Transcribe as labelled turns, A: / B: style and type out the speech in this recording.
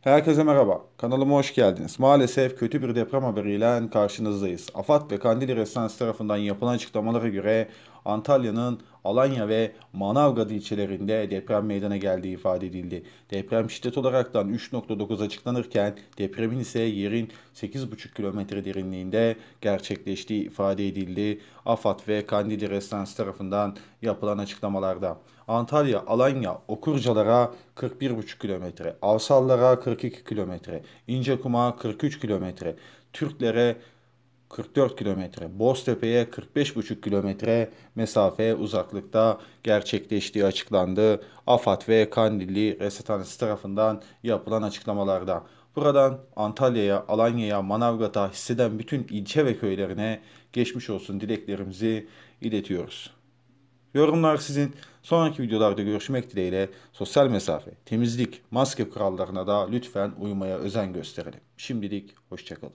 A: Herkese merhaba. Kanalıma hoş geldiniz. Maalesef kötü bir deprem haberiyle karşınızdayız. AFAD ve Kandili Restansı tarafından yapılan açıklamalara göre Antalya'nın Alanya ve Manavgat ilçelerinde deprem meydana geldiği ifade edildi. Deprem şiddet olaraktan 3.9 açıklanırken depremin ise yerin 8.5 kilometre derinliğinde gerçekleştiği ifade edildi. AFAD ve Kandili Restansı tarafından yapılan açıklamalarda. Antalya, Alanya, Okurcalara 41.5 kilometre, Avsallara 42 kilometre, İncekum'a 43 kilometre, Türklere 44 kilometre, Boztepe'ye 45,5 kilometre mesafe uzaklıkta gerçekleştiği açıklandı. AFAD ve Kandilli Resethanesi tarafından yapılan açıklamalarda. Buradan Antalya'ya, Alanya'ya, Manavgat'a hisseden bütün ilçe ve köylerine geçmiş olsun dileklerimizi iletiyoruz. Yorumlar sizin. Sonraki videolarda görüşmek dileğiyle sosyal mesafe, temizlik, maske kurallarına da lütfen uymaya özen gösterelim. Şimdilik hoşçakalın.